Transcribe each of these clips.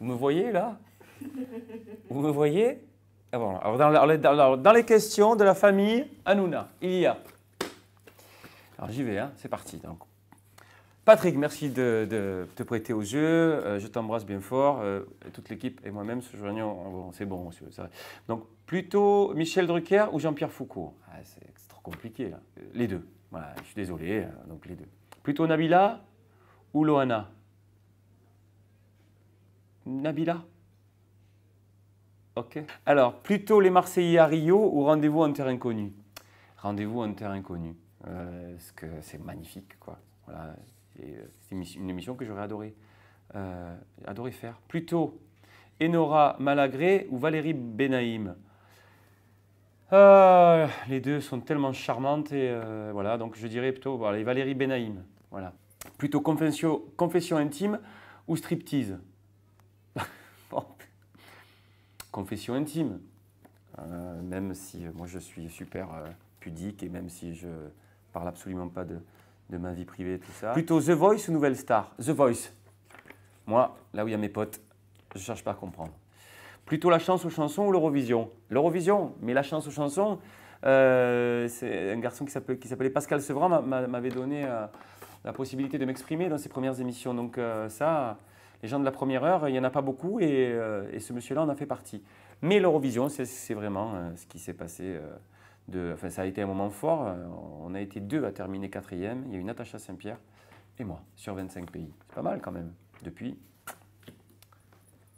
Vous me voyez là Vous me voyez ah dans, les questions de la famille Hanouna, il y a. Alors j'y vais, hein, c'est parti. Donc. Patrick, merci de, te prêter aux yeux. Euh, je t'embrasse bien fort. Euh, toute l'équipe et moi-même se joignons. c'est bon, monsieur, Donc plutôt Michel Drucker ou Jean-Pierre Foucault ah, C'est trop compliqué là. Euh, les deux. je suis désolé. Donc les deux. Plutôt Nabila ou Loana Nabila Ok. Alors, plutôt les Marseillais à Rio ou rendez-vous en Terre inconnue Rendez-vous en Terre inconnue. Euh, que c'est magnifique, quoi. Voilà. Euh, c'est une émission que j'aurais euh, adoré, faire. Plutôt Enora Malagré ou Valérie Benaïm les deux sont tellement charmantes et voilà, donc je dirais plutôt Valérie Benaïm. Voilà. Plutôt confession intime ou striptease confession intime. Euh, même si euh, moi je suis super euh, pudique et même si je parle absolument pas de, ma vie privée tout ça. Plutôt The Voice ou Nouvelle Star The Voice. Moi, là où il y a mes potes, je cherche pas à comprendre. Plutôt la chance aux chansons ou l'Eurovision L'Eurovision, mais la chance aux chansons, c'est un garçon qui s'appelait Pascal Sevran m'avait donné la possibilité de m'exprimer dans ses premières émissions. Donc ça, les gens de la première heure, il n'y en a pas beaucoup euh, et, ce monsieur-là en a fait partie. Mais l'Eurovision, c'est vraiment euh, ce qui s'est passé. Euh, de, enfin, ça a été un moment fort. On a été deux à terminer quatrième. Il y a eu Natacha Saint-Pierre et moi sur 25 pays. C'est pas mal quand même. Depuis,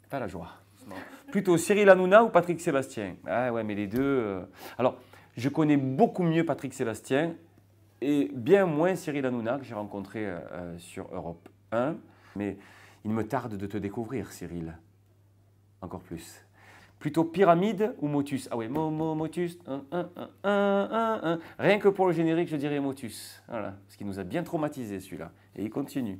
pas la joie. Plutôt Cyril Hanouna ou Patrick Sébastien Ah ouais, mais les deux. Alors, je connais beaucoup mieux Patrick Sébastien et bien moins Cyril Hanouna que j'ai rencontré sur Europe 1. Mais il me tarde de te découvrir, Cyril. Encore plus. Plutôt pyramide ou motus Ah ouais, motus. Rien que pour le générique, je dirais motus. Voilà, ce qui nous a bien traumatisé celui-là. Et il continue.